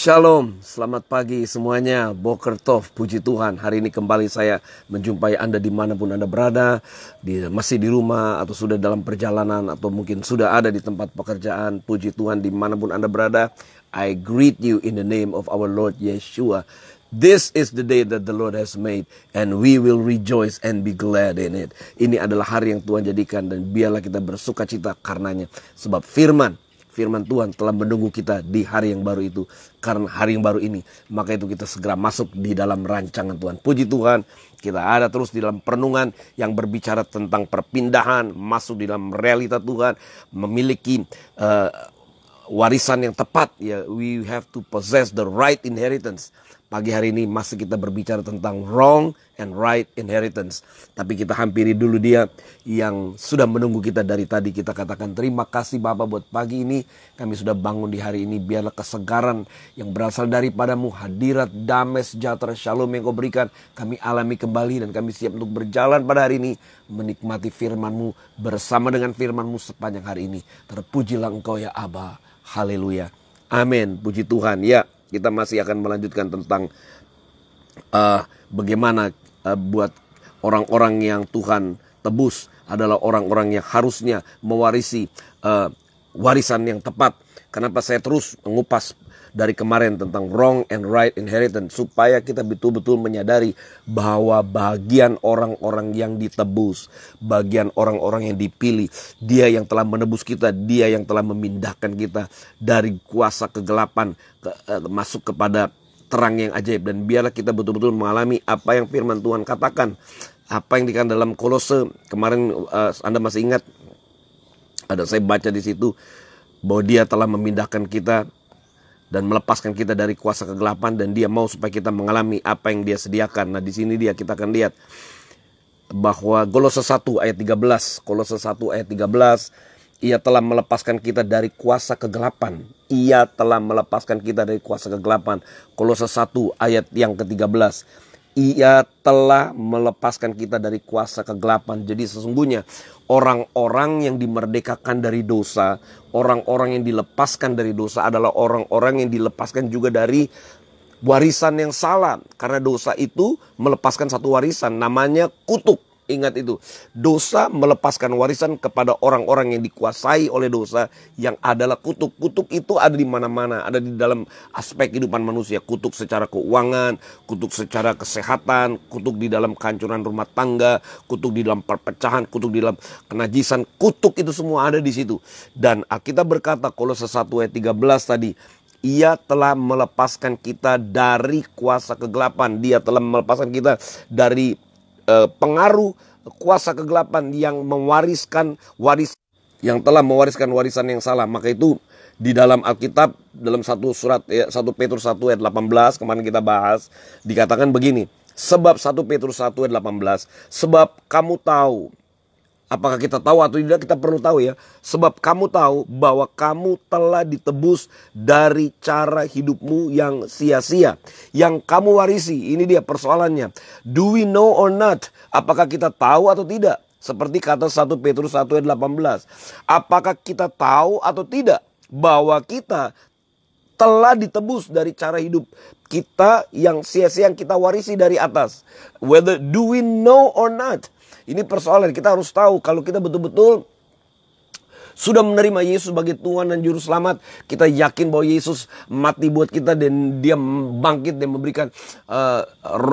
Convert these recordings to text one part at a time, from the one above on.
Shalom, selamat pagi semuanya. Boker Tov, puji Tuhan. Hari ini kembali saya menjumpai Anda dimanapun Anda berada. Di, masih di rumah atau sudah dalam perjalanan atau mungkin sudah ada di tempat pekerjaan. Puji Tuhan dimanapun Anda berada. I greet you in the name of our Lord Yeshua. This is the day that the Lord has made and we will rejoice and be glad in it. Ini adalah hari yang Tuhan jadikan dan biarlah kita bersuka cita karenanya. Sebab firman firman Tuhan telah menunggu kita di hari yang baru itu. Karena hari yang baru ini, maka itu kita segera masuk di dalam rancangan Tuhan. Puji Tuhan, kita ada terus di dalam perenungan yang berbicara tentang perpindahan, masuk di dalam realita Tuhan, memiliki uh, warisan yang tepat. Ya, we have to possess the right inheritance Pagi hari ini masih kita berbicara tentang wrong and right inheritance. Tapi kita hampiri dulu dia yang sudah menunggu kita dari tadi. Kita katakan terima kasih Bapak buat pagi ini. Kami sudah bangun di hari ini. Biarlah kesegaran yang berasal daripadamu. Hadirat, damai, sejahtera, shalom yang kau berikan. Kami alami kembali dan kami siap untuk berjalan pada hari ini. Menikmati firmanmu bersama dengan firmanmu sepanjang hari ini. Terpujilah engkau ya Abah. Haleluya. Amin. Puji Tuhan. Ya. Kita masih akan melanjutkan tentang uh, bagaimana uh, buat orang-orang yang Tuhan tebus adalah orang-orang yang harusnya mewarisi uh, warisan yang tepat. Kenapa saya terus mengupas dari kemarin tentang wrong and right inheritance supaya kita betul-betul menyadari bahwa bagian orang-orang yang ditebus, bagian orang-orang yang dipilih, dia yang telah menebus kita, dia yang telah memindahkan kita dari kuasa kegelapan ke, uh, masuk kepada terang yang ajaib dan biarlah kita betul-betul mengalami apa yang firman Tuhan katakan apa yang dikatakan dalam kolose kemarin uh, Anda masih ingat ada saya baca di situ bahwa dia telah memindahkan kita dan melepaskan kita dari kuasa kegelapan dan dia mau supaya kita mengalami apa yang dia sediakan. Nah, di sini dia kita akan lihat bahwa Kolose 1 ayat 13, Kolose 1 ayat 13, ia telah melepaskan kita dari kuasa kegelapan. Ia telah melepaskan kita dari kuasa kegelapan. Kolose 1 ayat yang ke-13 ia telah melepaskan kita dari kuasa kegelapan. Jadi sesungguhnya orang-orang yang dimerdekakan dari dosa, orang-orang yang dilepaskan dari dosa adalah orang-orang yang dilepaskan juga dari warisan yang salah. Karena dosa itu melepaskan satu warisan namanya kutuk. Ingat itu, dosa melepaskan warisan kepada orang-orang yang dikuasai oleh dosa yang adalah kutuk. Kutuk itu ada di mana-mana, ada di dalam aspek kehidupan manusia. Kutuk secara keuangan, kutuk secara kesehatan, kutuk di dalam kehancuran rumah tangga, kutuk di dalam perpecahan, kutuk di dalam kenajisan. Kutuk itu semua ada di situ. Dan kita berkata kalau sesatu ayat 13 tadi, ia telah melepaskan kita dari kuasa kegelapan. Dia telah melepaskan kita dari Eh, pengaruh kuasa kegelapan yang mewariskan waris yang telah mewariskan warisan yang salah. Maka itu di dalam Alkitab dalam satu surat ya, 1 Petrus 1 ayat 18 kemarin kita bahas dikatakan begini. Sebab satu Petrus 1 ayat 18, sebab kamu tahu Apakah kita tahu atau tidak kita perlu tahu ya. Sebab kamu tahu bahwa kamu telah ditebus dari cara hidupmu yang sia-sia. Yang kamu warisi. Ini dia persoalannya. Do we know or not? Apakah kita tahu atau tidak? Seperti kata 1 Petrus 1 ayat 18. Apakah kita tahu atau tidak bahwa kita telah ditebus dari cara hidup kita yang sia-sia yang kita warisi dari atas. Whether do we know or not. Ini persoalan kita harus tahu kalau kita betul-betul sudah menerima Yesus sebagai Tuhan dan Juru Selamat, kita yakin bahwa Yesus mati buat kita dan Dia bangkit dan memberikan uh,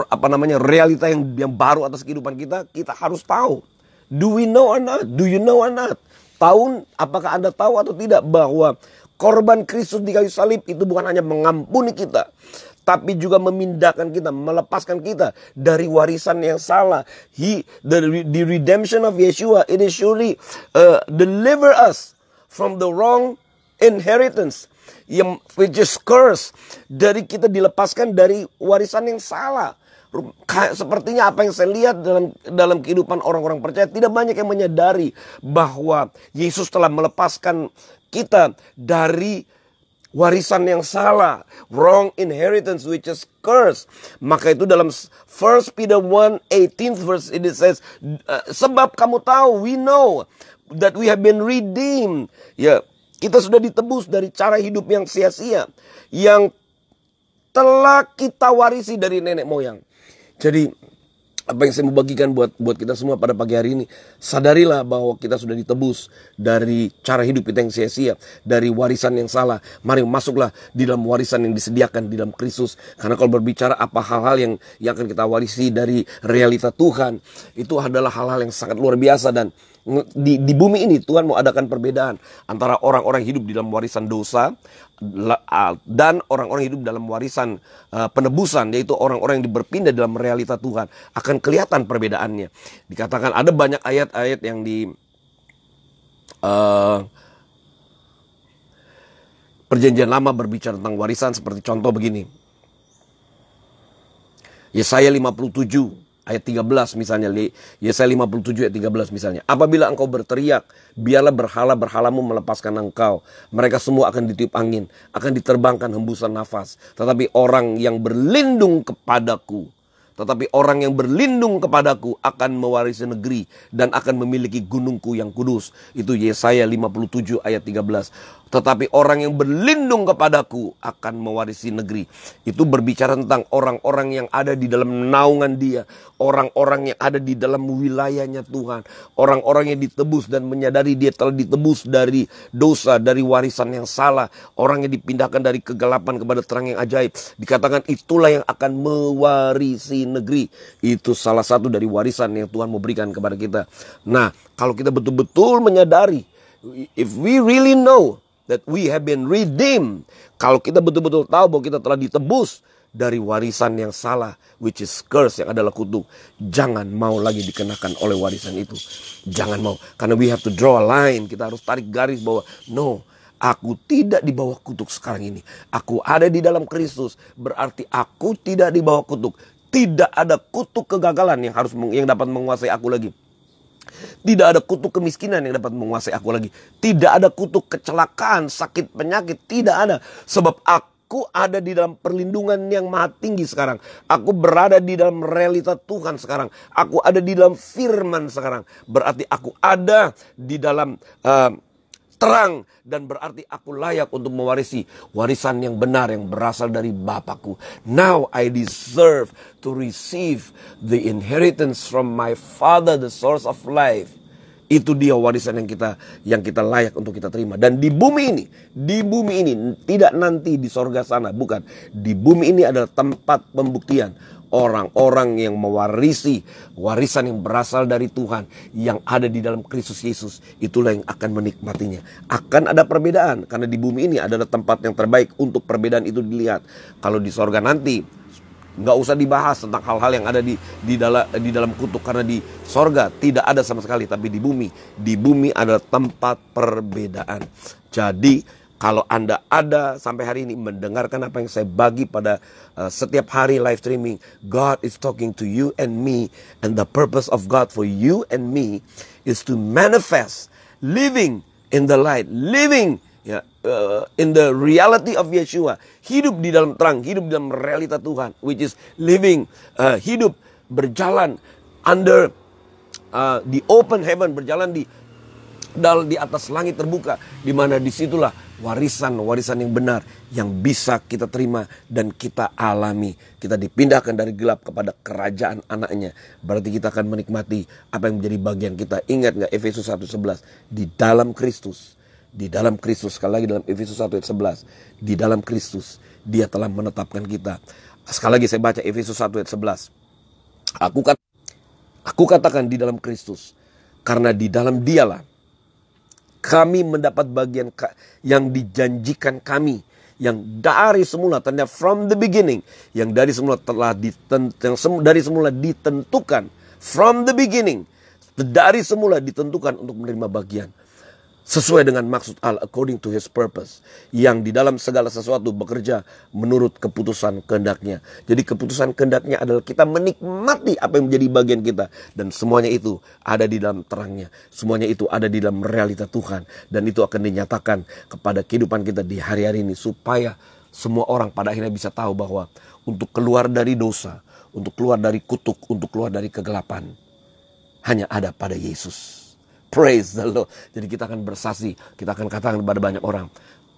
apa namanya realita yang yang baru atas kehidupan kita. Kita harus tahu. Do we know or not? Do you know or not? Tahun apakah anda tahu atau tidak bahwa korban Kristus di kayu salib itu bukan hanya mengampuni kita, tapi juga memindahkan kita, melepaskan kita dari warisan yang salah. He, the, the redemption of Yeshua, it is surely uh, deliver us from the wrong inheritance yang which is curse dari kita dilepaskan dari warisan yang salah sepertinya apa yang saya lihat dalam dalam kehidupan orang-orang percaya tidak banyak yang menyadari bahwa Yesus telah melepaskan kita dari warisan yang salah, wrong inheritance which is curse. Maka itu dalam 1 Peter 1 18 verse it says eh, sebab kamu tahu we know that we have been redeemed. Ya, kita sudah ditebus dari cara hidup yang sia-sia yang telah kita warisi dari nenek moyang. Jadi apa yang saya mau bagikan buat buat kita semua pada pagi hari ini sadarilah bahwa kita sudah ditebus dari cara hidup kita yang sia-sia dari warisan yang salah mari masuklah di dalam warisan yang disediakan di dalam Kristus karena kalau berbicara apa hal-hal yang yang akan kita warisi dari realita Tuhan itu adalah hal-hal yang sangat luar biasa dan di, di bumi ini Tuhan mau adakan perbedaan antara orang-orang hidup di dalam warisan dosa dan orang-orang hidup dalam warisan e, penebusan yaitu orang-orang yang berpindah dalam realita Tuhan akan kelihatan perbedaannya. Dikatakan ada banyak ayat-ayat yang di uh, Perjanjian Lama berbicara tentang warisan seperti contoh begini. Yesaya 57 ayat 13 misalnya Yesaya 57 ayat 13 misalnya apabila engkau berteriak biarlah berhala-berhalamu melepaskan engkau mereka semua akan ditiup angin akan diterbangkan hembusan nafas tetapi orang yang berlindung kepadaku tetapi orang yang berlindung kepadaku akan mewarisi negeri dan akan memiliki gunungku yang kudus. Itu Yesaya 57 ayat 13 tetapi orang yang berlindung kepadaku akan mewarisi negeri. Itu berbicara tentang orang-orang yang ada di dalam naungan dia, orang-orang yang ada di dalam wilayahnya Tuhan, orang-orang yang ditebus dan menyadari dia telah ditebus dari dosa, dari warisan yang salah, orang yang dipindahkan dari kegelapan kepada terang yang ajaib. Dikatakan itulah yang akan mewarisi negeri. Itu salah satu dari warisan yang Tuhan memberikan kepada kita. Nah, kalau kita betul-betul menyadari if we really know that we have been redeemed. Kalau kita betul-betul tahu bahwa kita telah ditebus dari warisan yang salah, which is curse yang adalah kutuk. Jangan mau lagi dikenakan oleh warisan itu. Jangan mau, karena we have to draw a line. Kita harus tarik garis bahwa no, Aku tidak di bawah kutuk sekarang ini. Aku ada di dalam Kristus. Berarti aku tidak di bawah kutuk. Tidak ada kutuk kegagalan yang harus yang dapat menguasai aku lagi. Tidak ada kutuk kemiskinan yang dapat menguasai aku lagi. Tidak ada kutuk kecelakaan, sakit, penyakit. Tidak ada. Sebab aku ada di dalam perlindungan yang maha tinggi sekarang. Aku berada di dalam realita Tuhan sekarang. Aku ada di dalam firman sekarang. Berarti aku ada di dalam... Eh, terang dan berarti aku layak untuk mewarisi warisan yang benar yang berasal dari Bapakku. Now I deserve to receive the inheritance from my Father, the source of life. Itu dia warisan yang kita yang kita layak untuk kita terima. Dan di bumi ini, di bumi ini tidak nanti di sorga sana, bukan. Di bumi ini adalah tempat pembuktian orang-orang yang mewarisi warisan yang berasal dari Tuhan yang ada di dalam Kristus Yesus itulah yang akan menikmatinya akan ada perbedaan karena di bumi ini adalah tempat yang terbaik untuk perbedaan itu dilihat kalau di sorga nanti nggak usah dibahas tentang hal-hal yang ada di di dalam di dalam kutuk karena di sorga tidak ada sama sekali tapi di bumi di bumi adalah tempat perbedaan jadi kalau Anda ada sampai hari ini mendengarkan apa yang saya bagi pada uh, setiap hari live streaming, God is talking to you and me and the purpose of God for you and me is to manifest living in the light, living ya, uh, in the reality of Yeshua, hidup di dalam terang, hidup di dalam realita Tuhan, which is living uh, hidup berjalan under uh, the open heaven, berjalan di di atas langit terbuka di mana disitulah warisan-warisan yang benar yang bisa kita terima dan kita alami. Kita dipindahkan dari gelap kepada kerajaan anaknya. Berarti kita akan menikmati apa yang menjadi bagian kita. Ingat nggak Efesus 1.11? Di dalam Kristus. Di dalam Kristus. Sekali lagi dalam Efesus 1.11. Di dalam Kristus. Dia telah menetapkan kita. Sekali lagi saya baca Efesus 1.11. Aku, kat, aku katakan di dalam Kristus. Karena di dalam dialah kami mendapat bagian yang dijanjikan kami yang dari semula tanda from the beginning yang dari semula telah ditent, yang sem, dari semula ditentukan from the beginning dari semula ditentukan untuk menerima bagian sesuai dengan maksud Allah according to his purpose yang di dalam segala sesuatu bekerja menurut keputusan kehendaknya. Jadi keputusan kehendaknya adalah kita menikmati apa yang menjadi bagian kita dan semuanya itu ada di dalam terangnya. Semuanya itu ada di dalam realita Tuhan dan itu akan dinyatakan kepada kehidupan kita di hari-hari ini supaya semua orang pada akhirnya bisa tahu bahwa untuk keluar dari dosa, untuk keluar dari kutuk, untuk keluar dari kegelapan hanya ada pada Yesus. Praise the Lord. Jadi kita akan bersaksi, kita akan katakan kepada banyak orang.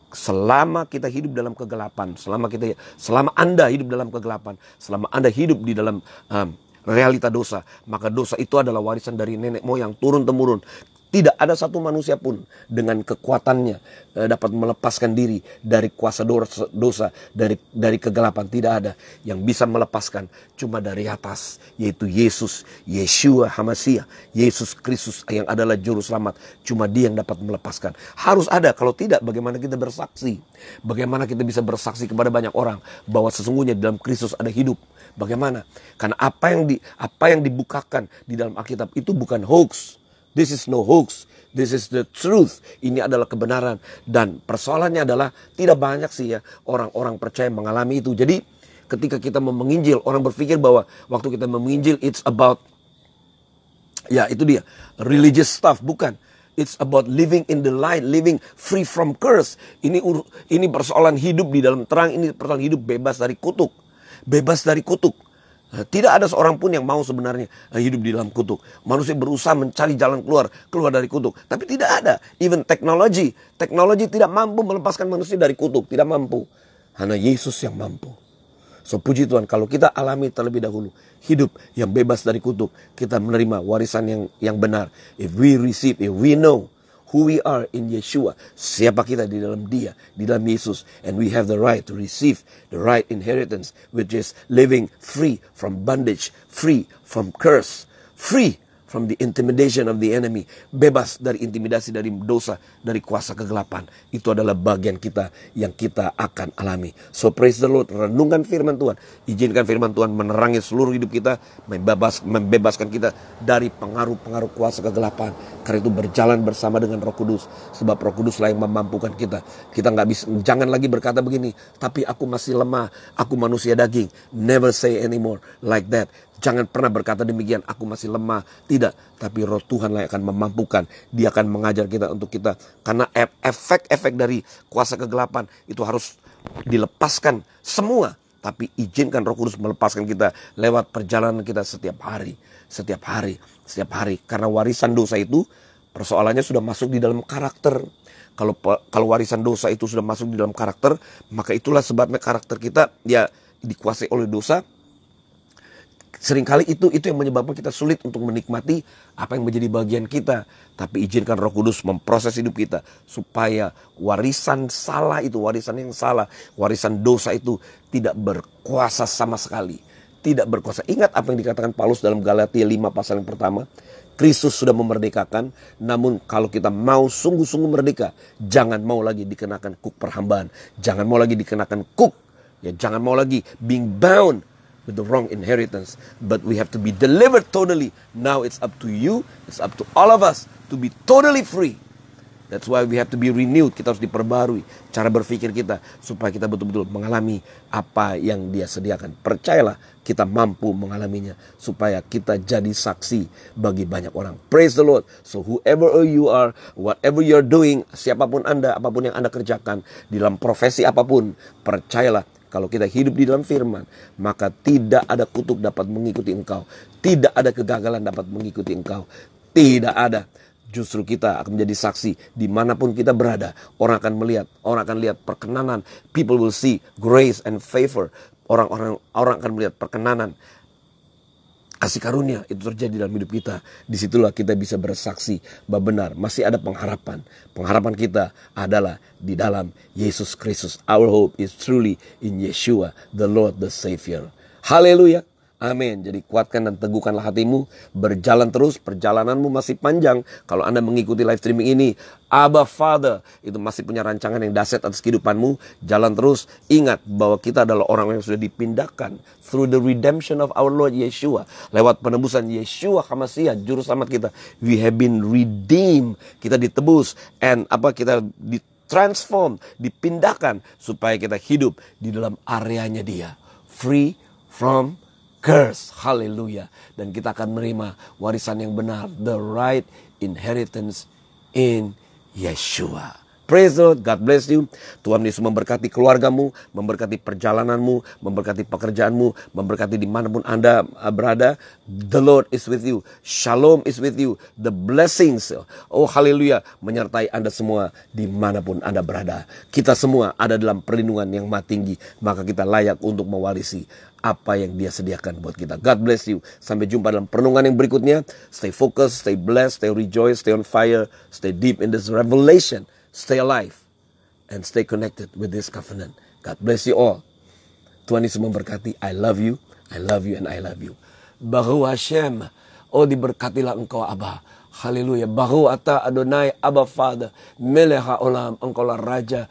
Selama kita hidup dalam kegelapan, selama kita selama Anda hidup dalam kegelapan, selama Anda hidup di dalam um, realita dosa, maka dosa itu adalah warisan dari nenek moyang turun temurun tidak ada satu manusia pun dengan kekuatannya eh, dapat melepaskan diri dari kuasa dosa, dosa dari dari kegelapan. Tidak ada yang bisa melepaskan cuma dari atas yaitu Yesus, Yeshua Hamasiah, Yesus Kristus yang adalah juru selamat. Cuma dia yang dapat melepaskan. Harus ada kalau tidak bagaimana kita bersaksi? Bagaimana kita bisa bersaksi kepada banyak orang bahwa sesungguhnya dalam Kristus ada hidup? Bagaimana? Karena apa yang di apa yang dibukakan di dalam Alkitab itu bukan hoax This is no hoax. This is the truth. Ini adalah kebenaran. Dan persoalannya adalah tidak banyak sih ya orang-orang percaya mengalami itu. Jadi ketika kita menginjil, orang berpikir bahwa waktu kita menginjil it's about ya itu dia religious stuff bukan. It's about living in the light, living free from curse. Ini ini persoalan hidup di dalam terang, ini persoalan hidup bebas dari kutuk. Bebas dari kutuk Eh, tidak ada seorang pun yang mau sebenarnya eh, hidup di dalam kutuk. Manusia berusaha mencari jalan keluar, keluar dari kutuk. Tapi tidak ada. Even teknologi. Teknologi tidak mampu melepaskan manusia dari kutuk. Tidak mampu. Hanya Yesus yang mampu. So puji Tuhan kalau kita alami terlebih dahulu hidup yang bebas dari kutuk. Kita menerima warisan yang yang benar. If we receive, if we know who we are in Yeshua. Siapa kita di dalam dia, di dalam Yesus. And we have the right to receive the right inheritance, which is living free from bondage, free from curse, free from the intimidation of the enemy, bebas dari intimidasi dari dosa, dari kuasa kegelapan. Itu adalah bagian kita yang kita akan alami. So praise the Lord, renungkan firman Tuhan. Izinkan firman Tuhan menerangi seluruh hidup kita, membebas, membebaskan kita dari pengaruh-pengaruh kuasa kegelapan. Karena itu berjalan bersama dengan Roh Kudus, sebab Roh Kuduslah yang memampukan kita. Kita nggak bisa, jangan lagi berkata begini, tapi aku masih lemah, aku manusia daging. Never say anymore like that. Jangan pernah berkata demikian, aku masih lemah. Tidak, tapi roh Tuhan lah yang akan memampukan. Dia akan mengajar kita untuk kita. Karena efek-efek dari kuasa kegelapan itu harus dilepaskan semua. Tapi izinkan roh kudus melepaskan kita lewat perjalanan kita setiap hari. Setiap hari, setiap hari. Karena warisan dosa itu persoalannya sudah masuk di dalam karakter. Kalau kalau warisan dosa itu sudah masuk di dalam karakter, maka itulah sebabnya karakter kita ya dikuasai oleh dosa, seringkali itu itu yang menyebabkan kita sulit untuk menikmati apa yang menjadi bagian kita. Tapi izinkan Roh Kudus memproses hidup kita supaya warisan salah itu, warisan yang salah, warisan dosa itu tidak berkuasa sama sekali. Tidak berkuasa. Ingat apa yang dikatakan Paulus dalam Galatia 5 pasal yang pertama. Kristus sudah memerdekakan, namun kalau kita mau sungguh-sungguh merdeka, jangan mau lagi dikenakan kuk perhambaan, jangan mau lagi dikenakan kuk, ya jangan mau lagi being bound with the wrong inheritance. But we have to be delivered totally. Now it's up to you, it's up to all of us to be totally free. That's why we have to be renewed. Kita harus diperbarui cara berpikir kita supaya kita betul-betul mengalami apa yang Dia sediakan. Percayalah, kita mampu mengalaminya supaya kita jadi saksi bagi banyak orang. Praise the Lord. So whoever you are, whatever you're doing, siapapun Anda, apapun yang Anda kerjakan di dalam profesi apapun, percayalah kalau kita hidup di dalam firman, maka tidak ada kutuk dapat mengikuti engkau. Tidak ada kegagalan dapat mengikuti engkau. Tidak ada. Justru kita akan menjadi saksi dimanapun kita berada. Orang akan melihat, orang akan lihat perkenanan. People will see grace and favor. Orang-orang orang akan melihat perkenanan Kasih karunia itu terjadi dalam hidup kita. Disitulah kita bisa bersaksi bahwa benar masih ada pengharapan. Pengharapan kita adalah di dalam Yesus Kristus. Our hope is truly in Yeshua, the Lord, the Savior. Haleluya. Amin. Jadi kuatkan dan teguhkanlah hatimu. Berjalan terus, perjalananmu masih panjang. Kalau Anda mengikuti live streaming ini, Abba Father itu masih punya rancangan yang dasar atas kehidupanmu. Jalan terus. Ingat bahwa kita adalah orang yang sudah dipindahkan through the redemption of our Lord Yeshua. Lewat penebusan Yeshua Hamasiah, juru selamat kita. We have been redeemed. Kita ditebus and apa kita ditransform, dipindahkan supaya kita hidup di dalam areanya Dia. Free from curse. Haleluya. Dan kita akan menerima warisan yang benar. The right inheritance in Yeshua. Praise the Lord. God bless you. Tuhan Yesus memberkati keluargamu, memberkati perjalananmu, memberkati pekerjaanmu, memberkati dimanapun Anda uh, berada. The Lord is with you. Shalom is with you. The blessings, oh haleluya, menyertai Anda semua dimanapun Anda berada. Kita semua ada dalam perlindungan yang mati tinggi. Maka kita layak untuk mewarisi apa yang dia sediakan buat kita. God bless you. Sampai jumpa dalam perenungan yang berikutnya. Stay focused, stay blessed, stay rejoice, stay on fire, stay deep in this revelation stay alive, and stay connected with this covenant. God bless you all. Tuhan Yesus memberkati. I love you, I love you, and I love you. Baru Hashem. Oh diberkatilah engkau Abah. Haleluya. Baru ata Adonai Abah Father. Meleha olam. lah Raja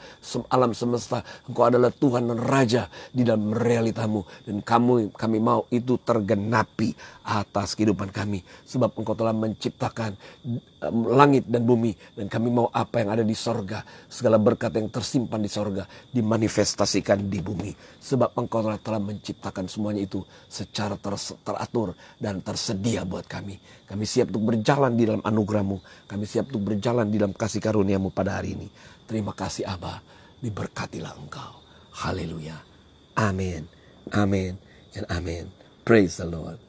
alam semesta. Engkau adalah Tuhan dan Raja di dalam realitamu. Dan kamu, kami mau itu tergenapi atas kehidupan kami. Sebab engkau telah menciptakan eh, langit dan bumi. Dan kami mau apa yang ada di sorga. Segala berkat yang tersimpan di sorga dimanifestasikan di bumi. Sebab engkau telah, telah menciptakan semuanya itu secara ter teratur dan tersedia buat kami. Kami siap untuk berjalan di dalam anugerahmu. Kami siap untuk berjalan di dalam kasih karuniamu pada hari ini. Terima kasih Abah. Diberkatilah engkau. Haleluya. Amin. Amin. And amen. Praise the Lord.